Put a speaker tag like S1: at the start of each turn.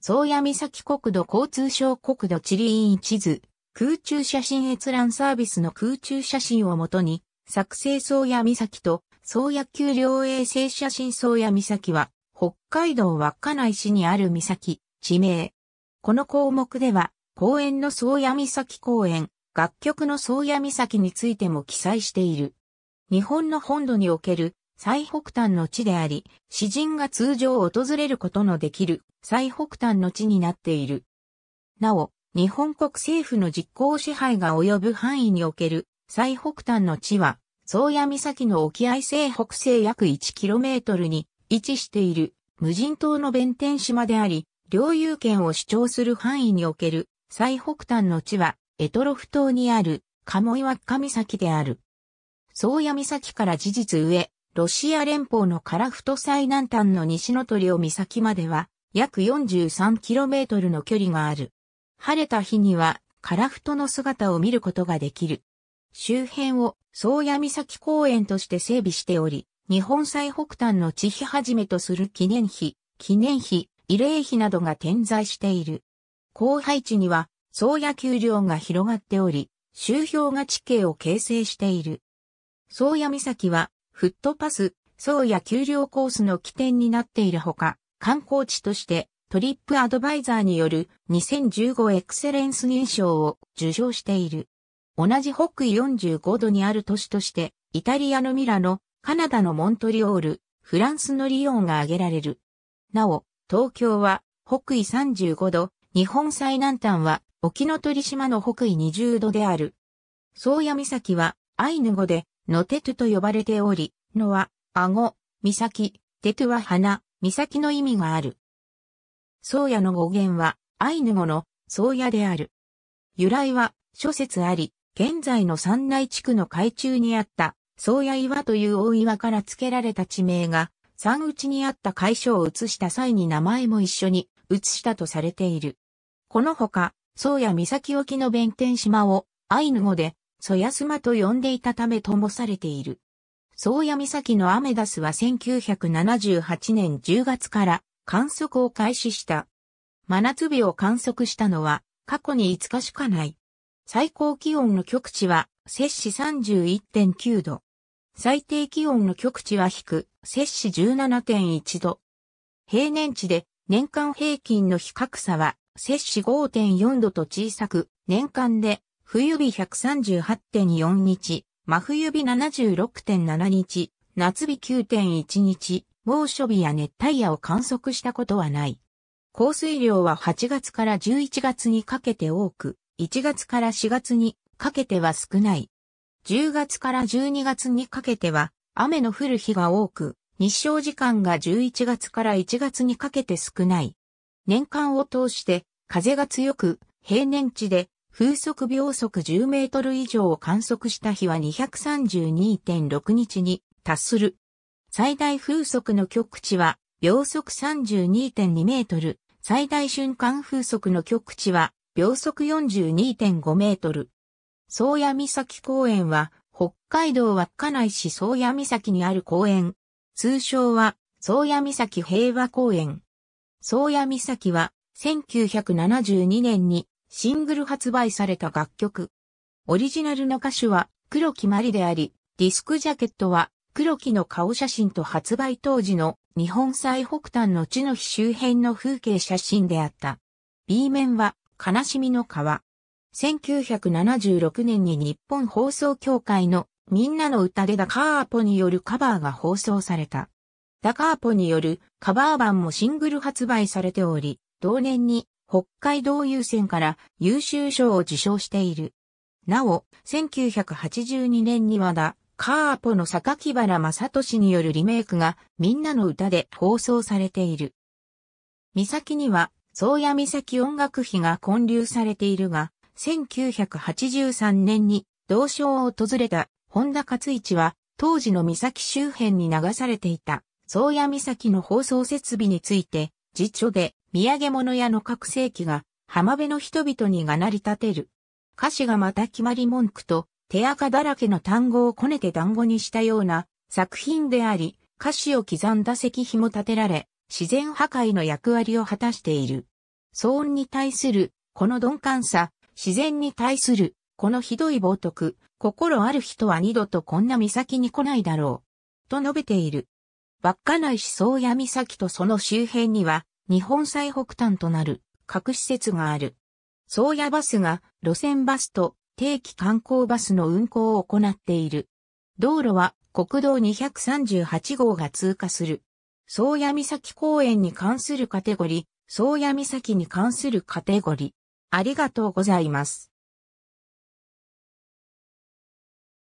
S1: 宗谷岬国土交通省国土地理院地図、空中写真閲覧サービスの空中写真をもとに、作成宗谷岬と宗谷丘陵衛星写真宗谷岬は、北海道稚内市にある岬、地名。この項目では、公園の宗谷岬公園、楽曲の宗谷岬についても記載している。日本の本土における最北端の地であり、詩人が通常訪れることのできる最北端の地になっている。なお、日本国政府の実効支配が及ぶ範囲における最北端の地は、宗谷岬の沖合西北西約 1km に位置している無人島の弁天島であり、領有権を主張する範囲における最北端の地は、エトロフ島にある鴨岩岬である。宗谷岬から事実上、ロシア連邦のカラフト最南端の西の鳥を岬までは約 43km の距離がある。晴れた日にはカラフトの姿を見ることができる。周辺を宗谷岬公園として整備しており、日本最北端の地碑はじめとする記念碑、記念碑、慰霊碑などが点在している。後配置には宗谷丘陵が広がっており、周氷が地形を形成している。宗谷岬はフットパス、層や丘陵コースの起点になっているほか、観光地としてトリップアドバイザーによる2015エクセレンス認証を受賞している。同じ北緯45度にある都市として、イタリアのミラノ、カナダのモントリオール、フランスのリヨンが挙げられる。なお、東京は北緯35度、日本最南端は沖ノ鳥島の北緯20度である。宗谷岬はアイヌ語でのテトゥと呼ばれており、のは、顎、岬、テトゥは鼻、岬の意味がある。宗谷の語源は、アイヌ語の、宗谷である。由来は、諸説あり、現在の山内地区の海中にあった、宗谷岩という大岩から付けられた地名が、山内にあった海所を移した際に名前も一緒に移したとされている。このほか、宗谷岬沖の弁天島をアイヌ語でソヤスマと呼んでいたためともされている。宗谷岬のアメダスは1978年10月から観測を開始した。真夏日を観測したのは過去に5日しかない。最高気温の極地は摂氏31.9度。最低気温の極地は低、摂氏17.1度。平年値で年間平均の比較差は摂氏5.4度と小さく、年間で冬日138.4日、真冬日76.7日、夏日9.1日、猛暑日や熱帯夜を観測したことはない。降水量は8月から11月にかけて多く、1月から4月にかけては少ない。10月から12月にかけては雨の降る日が多く、日照時間が11月から1月にかけて少ない。年間を通して風が強く、平年値で風速秒速10メートル以上を観測した日は232.6日に達する。最大風速の極地は秒速32.2メートル、最大瞬間風速の極地は秒速42.5メートル。宗谷岬公園は北海道稚内市宗谷岬にある公園。通称は宗谷岬平和公園。宗谷岬は1972年にシングル発売された楽曲。オリジナルの歌手は黒木まりであり、ディスクジャケットは黒木の顔写真と発売当時の日本最北端の地の日周辺の風景写真であった。B 面は悲しみの川。1976年に日本放送協会のみんなの歌でダカーポによるカバーが放送された。ダカーポによるカバー版もシングル発売されており、同年に北海道優先から優秀賞を受賞している。なお、1982年に和田、カーポの木原正俊によるリメイクがみんなの歌で放送されている。三崎には、宗谷岬音楽碑が建立されているが、1983年に同省を訪れた本田勝一は、当時の三崎周辺に流されていた宗谷岬の放送設備について、実著で土産物屋の拡声器が浜辺の人々にがなり立てる。歌詞がまた決まり文句と手垢だらけの単語をこねて団子にしたような作品であり、歌詞を刻んだ石碑も立てられ、自然破壊の役割を果たしている。騒音に対するこの鈍感さ、自然に対するこのひどい冒涜、心ある人は二度とこんな岬に来ないだろう。と述べている。稚内思想や岬とその周辺には、日本最北端となる各施設がある。宗谷バスが路線バスと定期観光バスの運行を行っている。道路は国道238号が通過する。宗谷岬公園に関するカテゴリー、宗谷岬に関するカテゴリー。ありがとうございます。